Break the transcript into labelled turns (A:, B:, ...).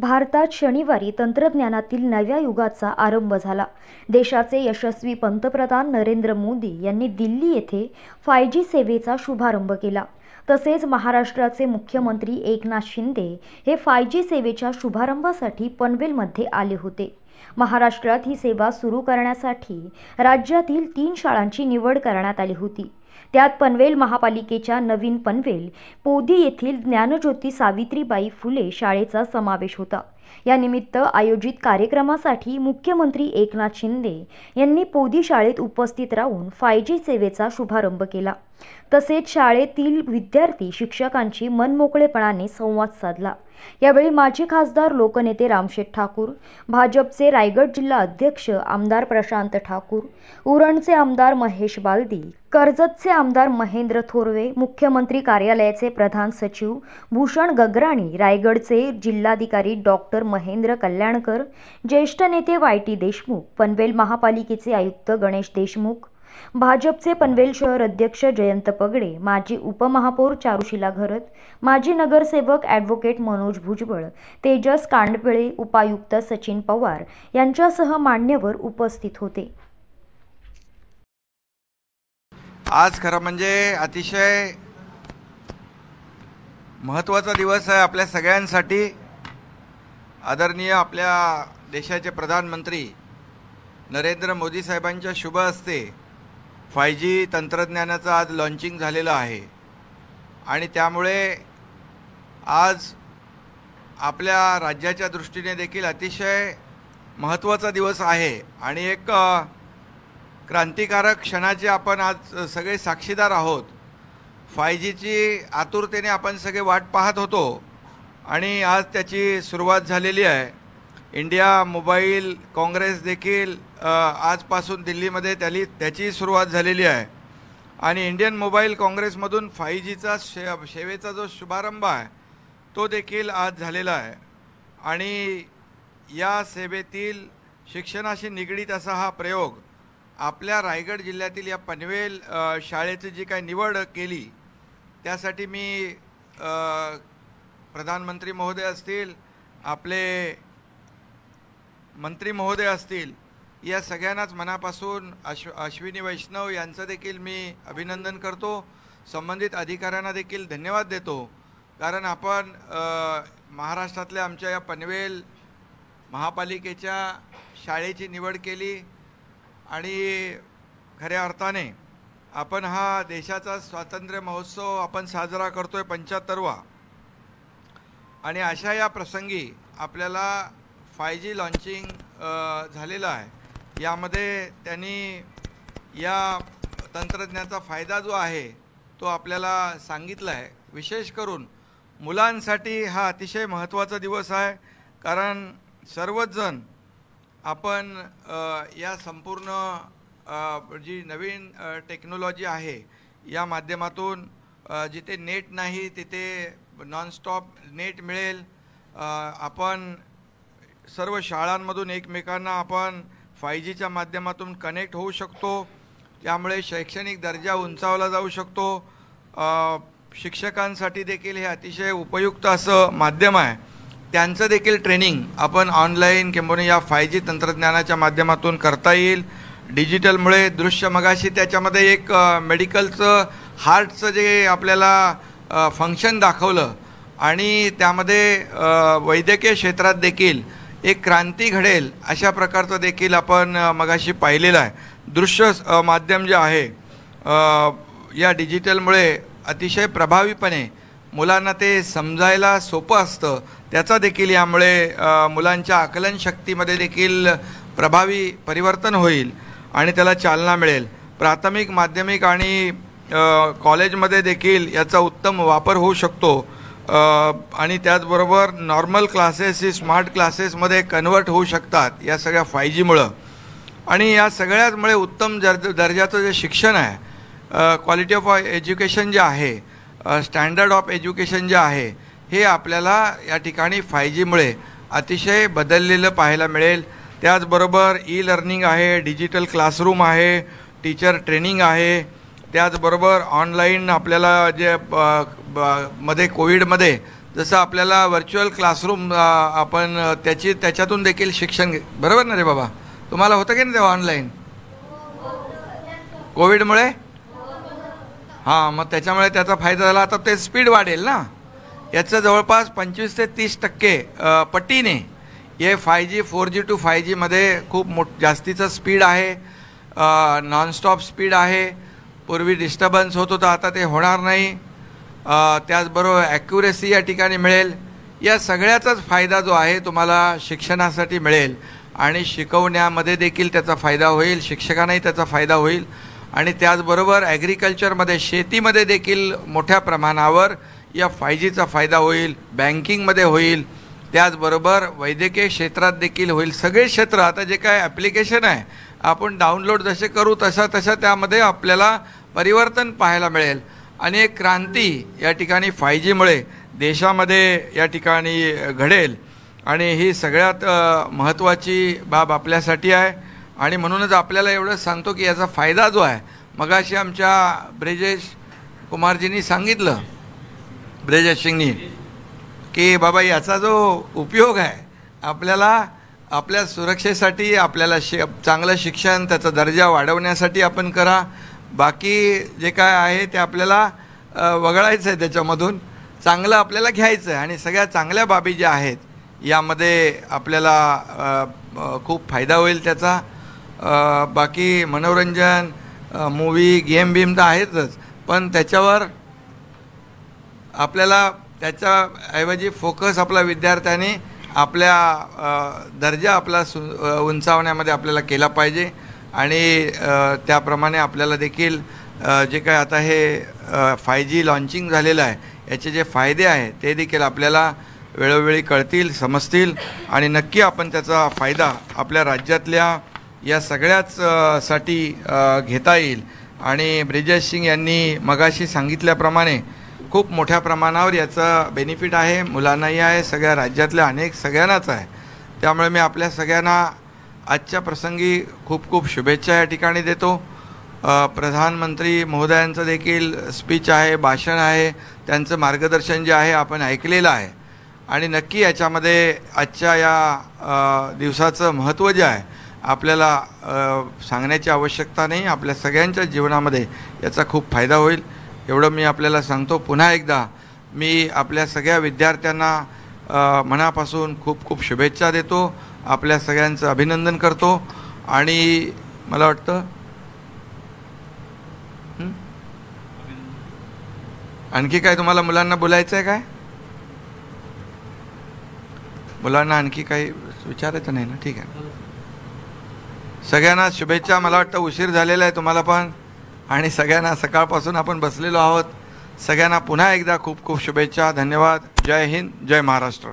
A: भारतात शनिवारी तंत्रज्ञानातील नव्या युगाचा आरंभ झाला देशाचे यशस्वी पंतप्रधान नरेंद्र मोदी यांनी दिल्ली येथे फाय जी सेवेचा शुभारंभ केला तसेच महाराष्ट्राचे मुख्यमंत्री एकनाथ शिंदे हे फाय जी सेवेच्या शुभारंभासाठी पनवेलमध्ये आले होते महाराष्ट्रात ही सेवा सुरू करण्यासाठी राज्यातील तीन शाळांची निवड करण्यात आली होती त्यात पनवेल महापालिकेच्या नवीन पनवेल पोदी येथील ज्ञानज्योती सावित्रीबाई फुले शाळेचा समावेश होता या निमित्त आयोजित कार्यक्रमासाठी मुख्यमंत्री एकनाथ शिंदे यांनी पोदी शाळेत उपस्थित राहून फाय जी सेवेचा शुभारंभ केला तसेच शाळेतील विद्यार्थी शिक्षकांची मनमोकळेपणाने संवाद साधला यावेळी माजी खासदार लोकनेते रामशेठ ठाकूर भाजपचे रायगड जिल्हा अध्यक्ष आमदार प्रशांत ठाकूर उरणचे आमदार महेश बालदी कर्जतचे आमदार महेंद्र थोरवे मुख्यमंत्री कार्यालयाचे प्रधान सचिव भूषण गगराणी रायगडचे जिल्हाधिकारी डॉक्टर महेंद्र कल्याणकर ज्येष्ठ नेते वाय टी देशमुख पनवेल महापालिकेचे आयुक्त गणेश देशमुख भाजपचे पनवेल शहर अध्यक्ष जयंत पगडे माजी उपमहापौर चारुशिला घरत माजी नगरसेवक ॲडव्होकेट मनोज भुजबळ तेजस कांडपिळे उपायुक्त सचिन पवार यांच्यासह मान्यवर उपस्थित
B: होते आज खरं म्हणजे अतिशय महत्त्वाचा दिवस आहे आपल्या सगळ्यांसाठी आदरणीय आपल्या देशाचे प्रधानमंत्री नरेंद्र मोदी साहेबांच्या शुभ हस्ते फाय जी तंत्रज्ञानाचं आज लॉन्चिंग झालेलं आहे आणि त्यामुळे आज आपल्या राज्याच्या दृष्टीने देखील अतिशय महत्त्वाचा दिवस आहे आणि एक क्रांतिकारक क्षणाचे आपण आज सगळे साक्षीदार आहोत फाय जीची आतुरतेने आपण सगळे वाट पाहत होतो आणि आज त्याची सुरुवात झालेली आहे इंडिया मोबाईल काँग्रेस देखील आजपासून दिल्लीमध्ये त्याली त्याची सुरुवात झालेली आहे आणि इंडियन मोबाईल काँग्रेसमधून फाय जीचा शे सेवेचा जो शुभारंभ आहे तो देखील आज झालेला आहे आणि या सेवेतील शिक्षणाशी निगडीत असा हा प्रयोग आपल्या रायगड जिल्ह्यातील या पनवेल शाळेची जी काही निवड केली त्यासाठी मी प्रधानमंत्री महोदय असतील आपले मंत्री महोदय असतील या सगळ्यांनाच मनापासून अश्व अश्विनी वैष्णव यांचं देखील मी अभिनंदन करतो संबंधित अधिकाऱ्यांना देखील धन्यवाद देतो कारण आपण महाराष्ट्रातल्या आमच्या या पनवेल महापालिकेच्या शाळेची निवड केली आणि खऱ्या अर्थाने आपण हा देशाचा स्वातंत्र्य महोत्सव आपण साजरा करतो आहे पंच्याहत्तरवा आणि अशा या प्रसंगी आपल्याला फाय जी लॉन्चिंग झालेलं आहे यामध्ये त्यांनी या तंत्रज्ञानाचा फायदा जो आहे तो आपल्याला सांगितला आहे विशेष करून मुलांसाठी हा अतिशय महत्त्वाचा दिवस आहे कारण सर्वच जण आपण या संपूर्ण जी नवीन टेक्नॉलॉजी आहे या माध्यमातून जिथे नेट नाही तिथे नॉनस्टॉप नेट मिळेल आपण सर्व शाळांमधून एकमेकांना आपण फाय जीच्या माध्यमातून कनेक्ट होऊ शकतो त्यामुळे शैक्षणिक दर्जा उंचावला जाऊ शकतो शिक्षकांसाठी देखील हे अतिशय उपयुक्त असं माध्यम आहे त्यांचं देखील ट्रेनिंग आपण ऑनलाईन किंवा या फाय जी तंत्रज्ञानाच्या माध्यमातून करता येईल डिजिटलमुळे दृश्य मगाशी त्याच्यामध्ये एक मेडिकलचं हार्टचं जे आपल्याला फंक्शन दाखवलं आणि त्यामध्ये वैद्यकीय क्षेत्रात देखील एक क्रांती घडेल अशा प्रकारचं देखील आपण मगाशी पाहिलेलं आहे दृश्य माध्यम जे आहे या डिजिटलमुळे अतिशय प्रभावीपणे मुलांना ते समजायला सोपं असतं त्याचा देखील यामुळे मुलांच्या आकलनशक्तीमध्ये देखील प्रभावी परिवर्तन होईल आणि त्याला चालना मिळेल प्राथमिक माध्यमिक आणि कॉलेजमध्ये देखील याचा उत्तम वापर होऊ शकतो आणि त्याचबरोबर नॉर्मल क्लासेस ही स्मार्ट क्लासेसमध्ये कन्वर्ट होऊ शकतात या सगळ्या फाय जीमुळं आणि या सगळ्याचमुळे उत्तम दर्ज दर्जाचं जे शिक्षण आहे क्वालिटी ऑफ एज्युकेशन जे आहे स्टँडर्ड ऑफ एज्युकेशन जे आहे हे आपल्याला या ठिकाणी फाय जीमुळे अतिशय बदललेलं पाहायला मिळेल त्याचबरोबर ई लर्निंग आहे डिजिटल क्लासरूम आहे टीचर ट्रेनिंग आहे त्याचबरोबर ऑनलाईन आपल्याला जे मध्ये कोविडमध्ये जसं आपल्याला व्हर्च्युअल क्लासरूम आपण त्याची त्याच्यातून देखील शिक्षण घे बरोबर ना रे बाबा तुम्हाला होतं की नाही ते ऑनलाईन कोविडमुळे हां मग त्याच्यामुळे त्याचा फायदा झाला आता ते स्पीड वाढेल ना याचं जवळपास पंचवीस ते तीस टक्के पटीने हे five G four G to five जीमध्ये खूप मोठ जास्तीचं स्पीड आहे नॉनस्टॉप स्पीड आहे पूर्वी डिस्टर्बन्स होत होता आता ते होणार नाही त्याचबरोबर ॲक्युरेसी या ठिकाणी मिळेल या सगळ्याचाच फायदा जो आहे तुम्हाला शिक्षणासाठी मिळेल आणि शिकवण्यामध्ये देखील त्याचा फायदा होईल शिक्षकांनाही त्याचा फायदा होईल आणि त्याचबरोबर ॲग्रिकल्चरमध्ये शेतीमध्ये देखील मोठ्या प्रमाणावर या फाय जीचा फायदा होईल बँकिंगमध्ये होईल त्याचबरोबर वैद्यकीय क्षेत्रात देखील होईल सगळे क्षेत्र आता जे काय ॲप्लिकेशन आहे आपण डाउनलोड जसे करू तशा तशा त्यामध्ये आपल्याला परिवर्तन पाहायला मिळेल आणि एक क्रांती या ठिकाणी फाय जीमुळे देशामध्ये या ठिकाणी घडेल आणि ही सगळ्यात महत्त्वाची बाब आपल्यासाठी आहे आणि म्हणूनच आपल्याला एवढंच सांगतो की याचा फायदा जो आहे मगाशी आमच्या ब्रिजेश कुमारजींनी सांगितलं ब्रिजेश सिंगनी की बाबा याचा जो उपयोग आहे आपल्याला आपल्या सुरक्षेसाठी आपल्याला शि चांगलं शिक्षण त्याचा दर्जा वाढवण्यासाठी आपण करा बाकी जे काय आहे ते आपल्याला वगळायचं आहे त्याच्यामधून चांगलं आपल्याला घ्यायचं आहे आणि सगळ्या चांगल्या बाबी ज्या आहेत यामध्ये आपल्याला खूप फायदा होईल त्याचा बाकी मनोरंजन मूवी गेम बीम तर आहेतच पण त्याच्यावर आपल्याला त्याच्याऐवजी फोकस आपला विद्यार्थ्याने आपल्या दर्जा आपला सु उंचावण्यामध्ये आपल्याला केला पाहिजे आणि त्याप्रमाणे आपल्याला देखील जे काय आता हे फाय जी लॉन्चिंग झालेलं आहे याचे जे फायदे आहे ते देखील आपल्याला वेळोवेळी कळतील समजतील आणि नक्की आपण त्याचा फायदा आपल्या राज्यातल्या या सगळ्याच साठी घेता येईल आणि ब्रिजेश सिंग यांनी मगाशी सांगितल्याप्रमाणे खूप मोठ्या प्रमाणावर याचा बेनिफिट आहे मुलांनाही आहे सगळ्या राज्यातल्या अनेक सगळ्यांनाच आहे त्यामुळे मी आपल्या सगळ्यांना आजच्या प्रसंगी खूप खूप शुभेच्छा या ठिकाणी देतो प्रधानमंत्री महोदयांचं देखील स्पीच आहे भाषण आहे त्यांचं मार्गदर्शन जे आहे आपण ऐकलेलं आहे आणि नक्की याच्यामध्ये आजच्या या दिवसाचं महत्त्व जे आहे आपल्याला सांगण्याची आवश्यकता नाही आपल्या सगळ्यांच्या जीवनामध्ये याचा खूप फायदा होईल एवढं मी आपल्याला सांगतो पुन्हा एकदा मी आपल्या सगळ्या विद्यार्थ्यांना मनापासून खूप खूप शुभेच्छा देतो आपल्या सगळ्यांचं अभिनंदन करतो आणि मला वाटतं आणखी काय तुम्हाला मुलांना बोलायचं आहे काय मुलांना आणखी काही विचारायचं नाही ना ठीक आहे सगळ्यांना शुभेच्छा मला वाटतं उशीर झालेला आहे तुम्हाला पण आणि सगळ्यांना सकाळपासून आपण बसलेलो आहोत सगळ्यांना पुन्हा एकदा खूप खूप शुभेच्छा धन्यवाद जय हिंद जय महाराष्ट्र